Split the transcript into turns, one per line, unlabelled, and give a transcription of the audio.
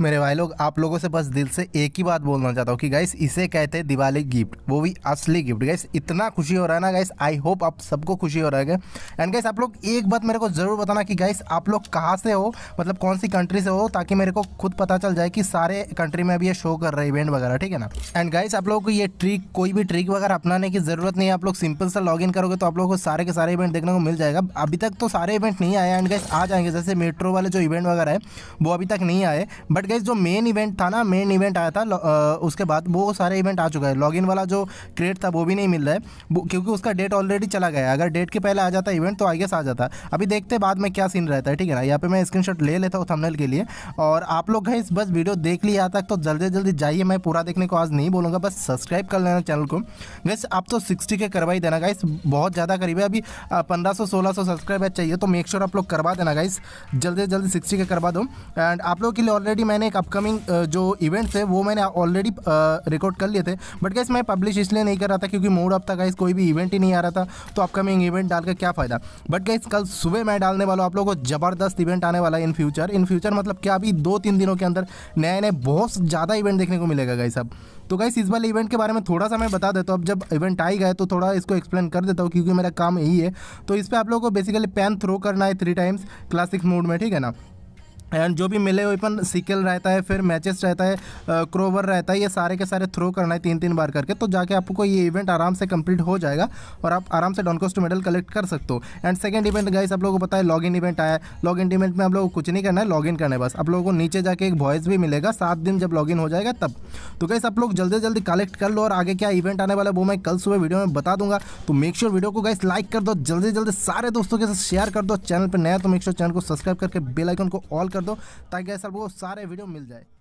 मेरे भाई लोग आप लोगों से बस दिल से एक ही बात बोलना चाहता हूँ कि गाइस इसे कहते हैं दिवाली गिफ्ट वो भी असली गिफ्ट गाइस इतना खुशी हो रहा है ना गाइस आई होप आप सबको खुशी हो रहा है एंड गाइस आप लोग एक बात मेरे को ज़रूर बताना कि गाइस आप लोग कहाँ से हो मतलब कौन सी कंट्री से हो ताकि मेरे को खुद पता चल जाए कि सारे कंट्री में अभी ये शो कर रहे इवेंट वगैरह ठीक है ना एंड गाइस आप लोगों को ये ट्रिक कोई भी ट्रिक वगैरह अपनाने की ज़रूरत नहीं है आप लोग सिंपल सा लॉग करोगे तो आप लोगों को सारे के सारे इवेंट देखने को मिल जाएगा अभी तक तो सारे इवेंट नहीं आए एंड गाइस आ जाएंगे जैसे मेट्रो वाले जो इवेंट वगैरह है वो अभी तक नहीं आए बट बट गाइज जो मेन इवेंट था ना मेन इवेंट आया था उसके बाद वो सारे इवेंट आ चुका है लॉगिन वाला जो क्रेट था वो भी नहीं मिल रहा है क्योंकि उसका डेट ऑलरेडी चला गया है अगर डेट के पहले आ जाता इवेंट तो आई गेस आ जाता अभी देखते बाद में क्या सीन रहता है ठीक है ना यहाँ पे मैं शॉट ले लेता हूँ थमनल के लिए और आप लोग गाइज बस वीडियो देख लिया आता तक तो जल्दी जल्दी जाइए मैं पूरा देखने को आज नहीं बोलूँगा बस सब्सक्राइब कर लेना चैनल को गैस आप तो सिक्सटी के करवाई देना गाइस बहुत ज़्यादा करीब है अभी पंद्रह सौ सोलह सौ सब्सक्राइबर चाहिए तो मेक श्योर आप लोग करवा देना गाइस जल्दी जल्दी सिक्सटी के करवा दो एंड आप लोग के लिए ऑलरेडी मैं मैंने एक अपकमिंग जो इवेंट्स है वो मैंने ऑलरेडी रिकॉर्ड कर लिए थे बट गैस मैं पब्लिश इसलिए नहीं कर रहा था क्योंकि मूड अब तक गाइस कोई भी इवेंट ही नहीं आ रहा था तो अपकमिंग इवेंट डाल क्या फ़ायदा बट गैस कल सुबह मैं डालने वाला हूँ आप लोगों को ज़बरदस्त इवेंट आने वाला है इन फ्यूचर इन फ्यूचर मतलब क्या अभी दो तीन दिनों के अंदर नए नए बहुत ज़्यादा इवेंट देखने को मिलेगा गाइस अब तो गाइस इस वाले इवेंट के बारे में थोड़ा सा मैं बता देता हूँ अब जब इवेंट आई गए तो थोड़ा इसको एक्सप्लेन कर देता हूँ क्योंकि मेरा काम यही है तो इस पर आप लोगों को बेसिकली पेन थ्रो करना है थ्री टाइम्स क्लासिक मोड में ठीक है ना एंड जो भी मिले वेपन सिकल रहता है फिर मैचेस रहता है क्रोवर रहता है ये सारे के सारे थ्रो करना है तीन तीन बार करके तो जाके आपको ये इवेंट आराम से कंप्लीट हो जाएगा और आप आराम से डॉनकोस्ट मेडल कलेक्ट कर सकते हो एंड सेकेंड इवेंट गाइस आप लोगों को पता है लॉग इन इवेंट आया है लॉग इन इवेंट में आप लोग को कुछ नहीं करना है लॉग इन करना है बस आप लोगों को नीचे जाके एक वॉइस भी मिलेगा सात दिन जब लॉग इन हो जाएगा तब तो गाइस आप लोग जल्दी जल्दी कलेक्ट कर लो और आगे क्या इवेंट आने वाला है वो मैं कल सुबह वीडियो में बता दूंगा तो मेक श्योर वीडियो को गाइस लाइक कर दो जल्दी जल्दी सारे दोस्तों के साथ शेयर कर दो चैनल पर नया तो मेक श्योर चैनल को सब्सक्राइब करके बेलाइकन को ऑल कर दो ताकि ऐसा वो सारे वीडियो मिल जाए